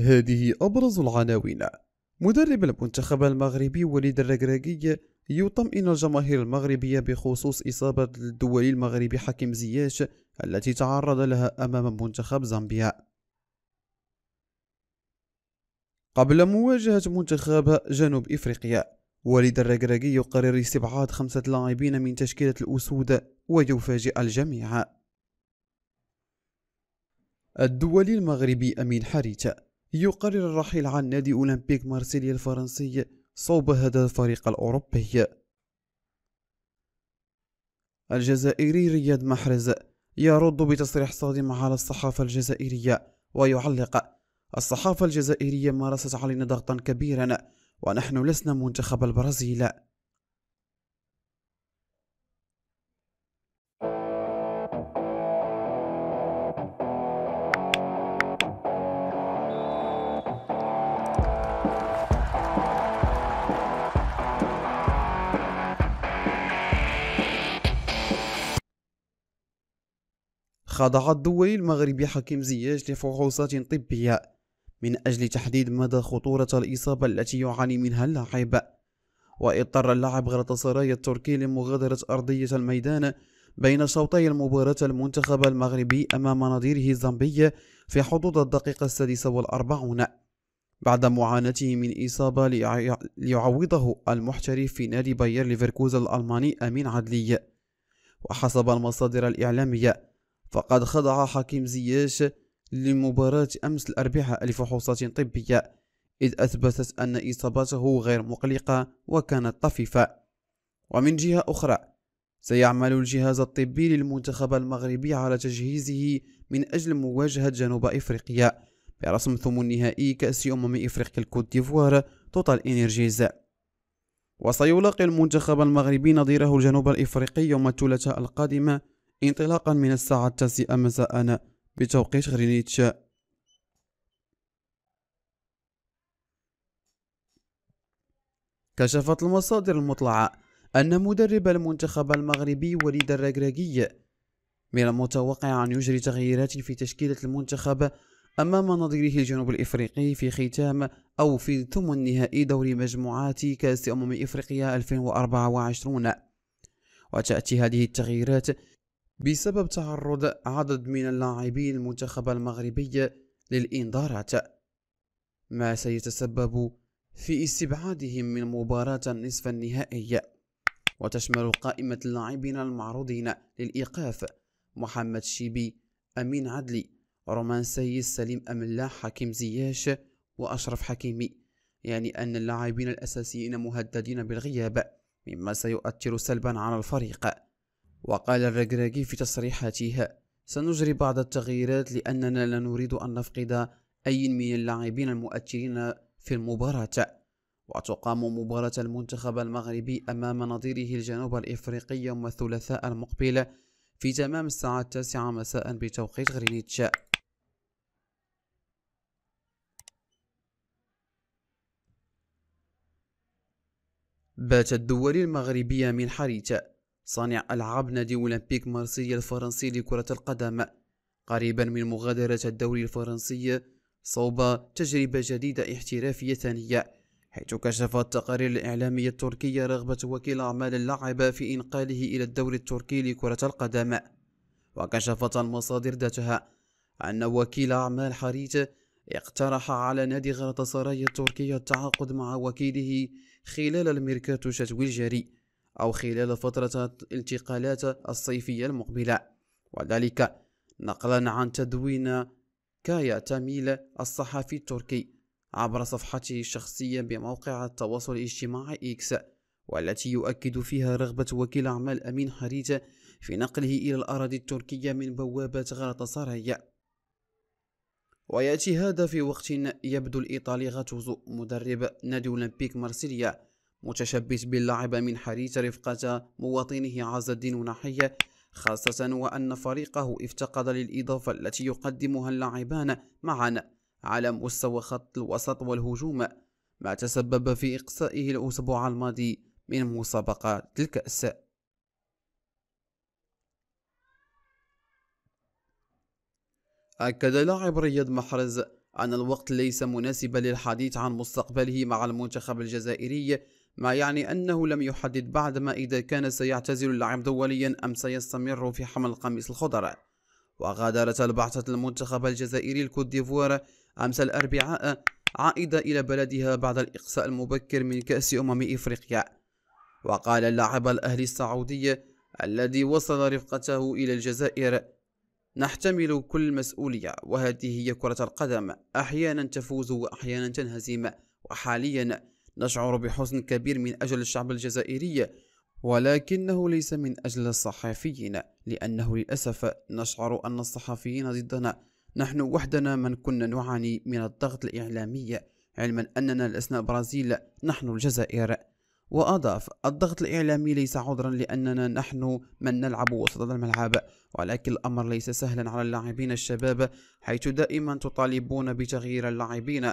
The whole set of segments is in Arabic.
هذه أبرز العناوين مدرب المنتخب المغربي وليد الركراكي يطمئن الجماهير المغربية بخصوص إصابة الدولي المغربي حكيم زياش التي تعرض لها أمام منتخب زامبيا قبل مواجهة منتخب جنوب إفريقيا وليد الركراكي يقرر استبعاد خمسة لاعبين من تشكيلة الأسود ويفاجئ الجميع الدولي المغربي أمين حريتة يقرر الرحيل عن نادي أولمبيك مارسيليا الفرنسي صوب هذا الفريق الأوروبي الجزائري رياض محرز يرد بتصريح صادم على الصحافة الجزائرية ويعلق الصحافة الجزائرية مارست علينا ضغطا كبيرا ونحن لسنا منتخب البرازيل خضع الدولي المغربي حكيم زياج لفحوصات طبية من أجل تحديد مدى خطورة الإصابة التي يعاني منها اللاعب واضطر اللاعب غلطسراي التركي لمغادرة أرضية الميدان بين شوطي المباراة المنتخب المغربي أمام نظيره الزامبي في حدود الدقيقة السادسة والأربعون بعد معاناته من إصابة ليعوضه المحترف في نادي باير ليفركوزا الألماني أمين عدلي وحسب المصادر الإعلامية فقد خضع حكيم زياش لمباراة أمس الأربعاء لفحوصات طبية إذ أثبتت أن إصابته غير مقلقة وكانت طفيفة ومن جهة أخرى سيعمل الجهاز الطبي للمنتخب المغربي على تجهيزه من أجل مواجهة جنوب إفريقيا برسم ثمن نهائي كأس أمم إفريقيا الكوت ديفوار توتال إنرجيز وسيلاقي المنتخب المغربي نظيره الجنوب الإفريقي يوم الثلاثاء القادمة انطلاقا من الساعة التاسعة مساء بتوقيت غرينيتش كشفت المصادر المطلعة أن مدرب المنتخب المغربي وليد الركراكي من المتوقع أن يجري تغييرات في تشكيلة المنتخب أمام نظيره الجنوب الإفريقي في ختام أو في ثمن نهائي دوري مجموعات كأس أمم إفريقيا 2024 وتأتي هذه التغييرات بسبب تعرض عدد من اللاعبين المنتخب المغربي للإنذارات ما سيتسبب في استبعادهم من مباراة النصف النهائي وتشمل قائمة اللاعبين المعروضين للإيقاف محمد شيبي أمين عدلي رومان سيس سليم أملاح حكيم زياش وأشرف حكيمي يعني أن اللاعبين الأساسيين مهددين بالغياب مما سيؤثر سلبا على الفريق وقال الرجراجي في تصريحاته سنجري بعض التغييرات لأننا لا نريد أن نفقد أي من اللاعبين المؤثرين في المباراة وتقام مباراة المنتخب المغربي أمام نظيره الجنوب الإفريقي يوم الثلاثاء المقبل في تمام الساعة التاسعة مساء بتوقيت غرينيتش باتت الدول المغربية من حريتها صانع ألعاب نادي أولمبيك مارسيليا الفرنسي لكرة القدم قريبا من مغادرة الدوري الفرنسي صوب تجربة جديدة احترافية ثانية حيث كشفت التقارير الإعلامية التركية رغبة وكيل أعمال اللاعب في إنقاله إلى الدوري التركي لكرة القدم وكشفت المصادر ذاتها أن وكيل أعمال حريت اقترح على نادي غلطة سراي التركي التعاقد مع وكيله خلال الميركاتو الشتوي الجاري أو خلال فترة الانتقالات الصيفية المقبلة وذلك نقلا عن تدوين كايا تاميل الصحفي التركي عبر صفحته الشخصية بموقع التواصل الاجتماعي إكس والتي يؤكد فيها رغبة وكيل أعمال أمين حريتة في نقله إلى الأراضي التركية من بوابة غلطة سراي ويأتي هذا في وقت يبدو الإيطالي غاتوزو مدرب نادي أولمبيك مارسيليا متشبث باللعب من حريت رفقة مواطنه عز الدين نحية خاصة وأن فريقه افتقد للإضافة التي يقدمها اللاعبان معا على مستوى خط الوسط والهجوم ما تسبب في إقصائه الأسبوع الماضي من مسابقات الكأس أكد لاعب رياض محرز أن الوقت ليس مناسبا للحديث عن مستقبله مع المنتخب الجزائري ما يعني أنه لم يحدد بعد ما إذا كان سيعتزل اللعب دوليا أم سيستمر في حمل قميص الخضر وغادرت البعثة المنتخب الجزائري الكوت ديفوار أمس الأربعاء عائدة إلى بلدها بعد الإقصاء المبكر من كأس أمم إفريقيا وقال اللاعب الأهلي السعودي الذي وصل رفقته إلى الجزائر نحتمل كل مسؤولية وهذه هي كرة القدم أحيانا تفوز وأحيانا تنهزم وحاليا نشعر بحزن كبير من أجل الشعب الجزائري ولكنه ليس من أجل الصحفيين لأنه للأسف نشعر أن الصحفيين ضدنا نحن وحدنا من كنا نعاني من الضغط الإعلامي علما أننا لسنا برازيل نحن الجزائر وأضاف الضغط الإعلامي ليس عذرا لأننا نحن من نلعب وسط الملعب ولكن الأمر ليس سهلا على اللاعبين الشباب حيث دائما تطالبون بتغيير اللاعبين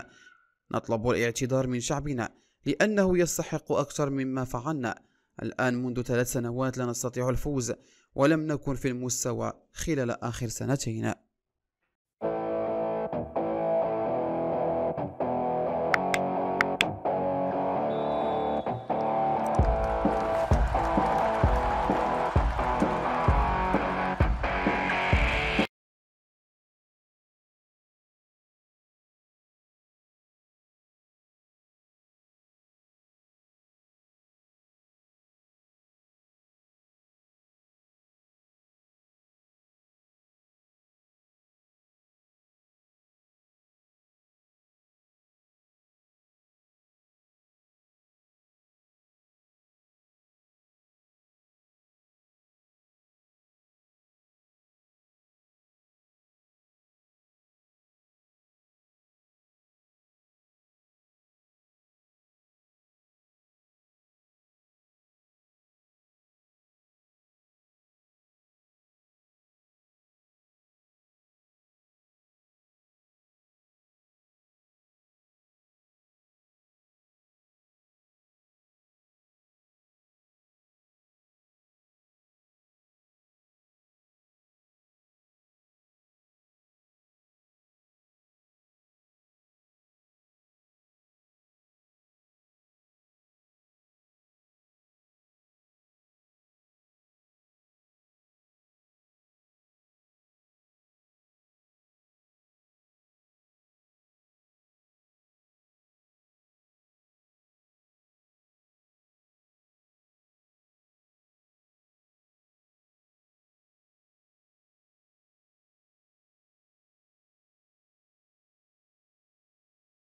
نطلب الاعتذار من شعبنا لأنه يستحق أكثر مما فعلنا الآن منذ ثلاث سنوات لا نستطيع الفوز ولم نكن في المستوى خلال آخر سنتين